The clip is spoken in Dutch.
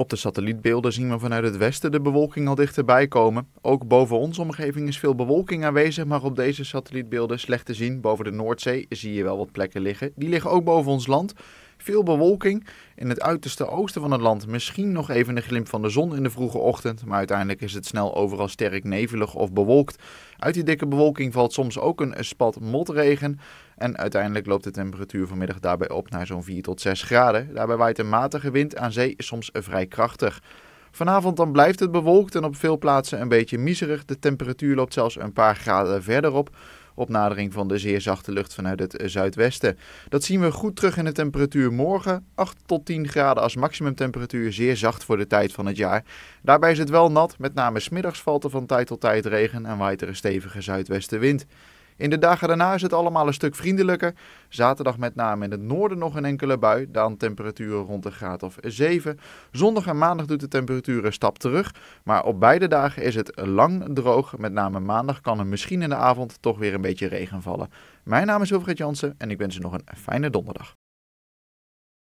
Op de satellietbeelden zien we vanuit het westen de bewolking al dichterbij komen. Ook boven onze omgeving is veel bewolking aanwezig, maar op deze satellietbeelden slecht te zien. Boven de Noordzee zie je wel wat plekken liggen. Die liggen ook boven ons land. Veel bewolking. In het uiterste oosten van het land misschien nog even een glimp van de zon in de vroege ochtend. Maar uiteindelijk is het snel overal sterk nevelig of bewolkt. Uit die dikke bewolking valt soms ook een spat motregen. En uiteindelijk loopt de temperatuur vanmiddag daarbij op naar zo'n 4 tot 6 graden. Daarbij waait een matige wind aan zee, soms vrij krachtig. Vanavond dan blijft het bewolkt en op veel plaatsen een beetje miserig. De temperatuur loopt zelfs een paar graden verder op opnadering van de zeer zachte lucht vanuit het eh, zuidwesten. Dat zien we goed terug in de temperatuur morgen. 8 tot 10 graden als maximumtemperatuur, zeer zacht voor de tijd van het jaar. Daarbij is het wel nat, met name smiddags valt er van tijd tot tijd regen en waait er een stevige zuidwestenwind. In de dagen daarna is het allemaal een stuk vriendelijker. Zaterdag met name in het noorden nog een enkele bui, dan temperaturen rond een graad of 7. Zondag en maandag doet de temperatuur een stap terug, maar op beide dagen is het lang droog. Met name maandag kan er misschien in de avond toch weer een beetje regen vallen. Mijn naam is Wilfried Jansen en ik wens u nog een fijne donderdag.